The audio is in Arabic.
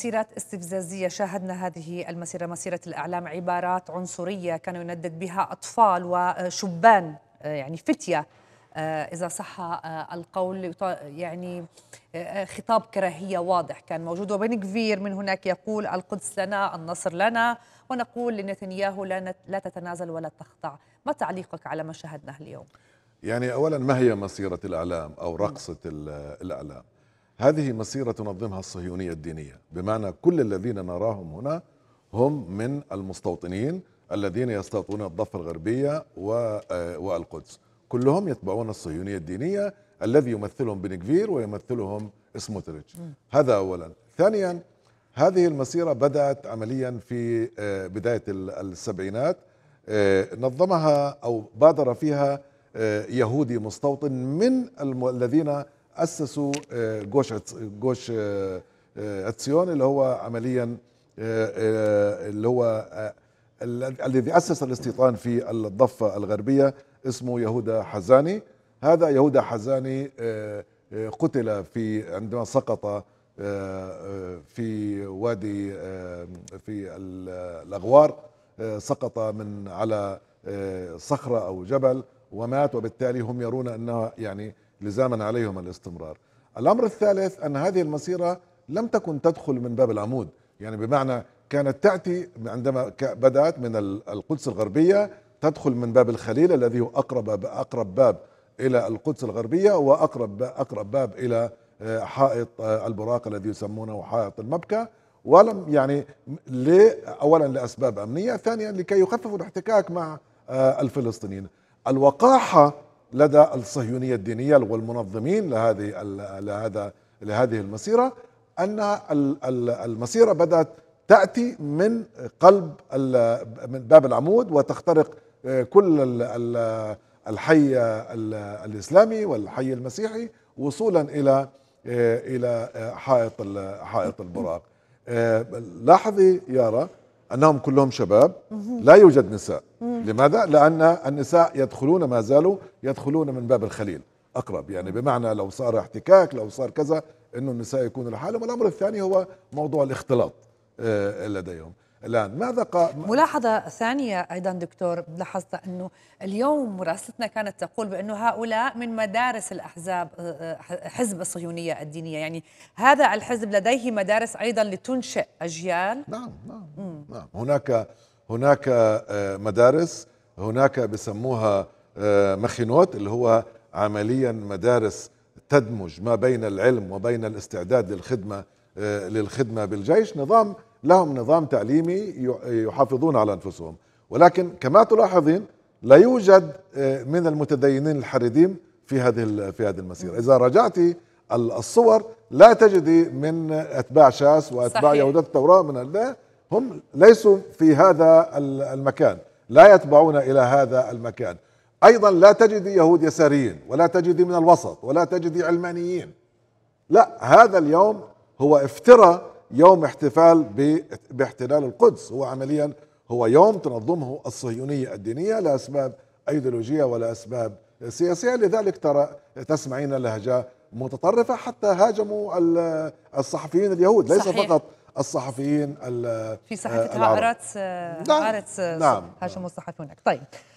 مسيرات استفزازية شاهدنا هذه المسيرة مسيرة الإعلام عبارات عنصرية كانوا يندد بها أطفال وشبان يعني فتية إذا صح آه، القول يعني آه، آه، خطاب كراهية واضح كان موجود وبين كفير من هناك يقول القدس لنا النصر لنا ونقول لنتنياهو لا, لا تتنازل ولا تخضع ما تعليقك على ما شاهدناه اليوم؟ يعني أولا ما هي مسيرة الإعلام أو رقصة الإعلام؟ هذه مسيرة تنظمها الصهيونية الدينية بمعنى كل الذين نراهم هنا هم من المستوطنين الذين يستوطنون الضفة الغربية آه، والقدس كلهم يتبعون الصهيونية الدينية الذي يمثلهم بنكفير ويمثلهم سموتريتش هذا أولا ثانيا هذه المسيرة بدأت عمليا في آه، بداية السبعينات آه، نظمها أو بادر فيها يهودي مستوطن من الذين اسسوا آه، جوش جوش آه، آه، اتسيون اللي هو عمليا اللي هو الذي اسس الاستيطان في الضفه الغربيه اسمه يهودا حزاني هذا يهودا حزاني قتل في عندما سقط في وادي في الاغوار سقط من على صخره او جبل ومات وبالتالي هم يرون انها يعني لزاما عليهم الاستمرار الأمر الثالث أن هذه المسيرة لم تكن تدخل من باب العمود يعني بمعنى كانت تأتي عندما بدأت من القدس الغربية تدخل من باب الخليل الذي هو أقرب أقرب باب إلى القدس الغربية وأقرب أقرب باب إلى آه، حائط آه، البراق الذي يسمونه حائط المبكى ولم يعني اولا لاسباب امنيه، ثانيا لكي يخففوا الاحتكاك مع آه، الفلسطينيين. الوقاحه لدى الصهيونية الدينية والمنظمين لهذه لهذا لهذه المسيرة أن المسيرة بدأت تأتي من قلب من باب العمود وتخترق آه، كل الحي الإسلامي والحي المسيحي وصولا إلى آه، إلى آه، حائط حائط البراق لاحظي يارا أنهم كلهم شباب لا يوجد نساء لماذا؟ لأن النساء يدخلون ما زالوا يدخلون من باب الخليل أقرب يعني بمعنى لو صار احتكاك لو صار كذا أنه النساء يكونوا لحالهم الأمر الثاني هو موضوع الاختلاط آه، لديهم الان ماذا قال ملاحظه ثانيه ايضا دكتور لاحظت انه اليوم مراسلتنا كانت تقول بانه هؤلاء من مدارس الاحزاب أه، أه، حزب الصهيونيه الدينيه يعني هذا الحزب لديه مدارس ايضا لتنشئ اجيال نعم نعم نعم هناك هناك أه، مدارس هناك بسموها مخينوت اللي هو عمليا مدارس تدمج ما بين العلم وبين الاستعداد للخدمه للخدمه بالجيش نظام لهم نظام تعليمي يحافظون على أنفسهم ولكن كما تلاحظين لا يوجد آه، من المتدينين الحريدين في هذه في هذه المسيره، اذا رجعتي الصور لا تجدي من اتباع شاس واتباع يهود التوراه من لا هم ليسوا في هذا المكان، لا يتبعون الى هذا المكان. ايضا لا تجدي يهود يساريين ولا تجدي من الوسط ولا تجدي علمانيين. لا هذا اليوم هو افتراء يوم احتفال باحتلال القدس هو عمليا هو يوم تنظمه الصهيونية الدينية لأسباب أيديولوجية ولا أسباب سياسية لذلك ترى تسمعين لهجة متطرفة حتى هاجموا الصحفيين اليهود ليس صحيح. فقط الصحفيين في صحيفة هارتس آه، نعم. آه، نعم. هاجموا الصحفيون طيب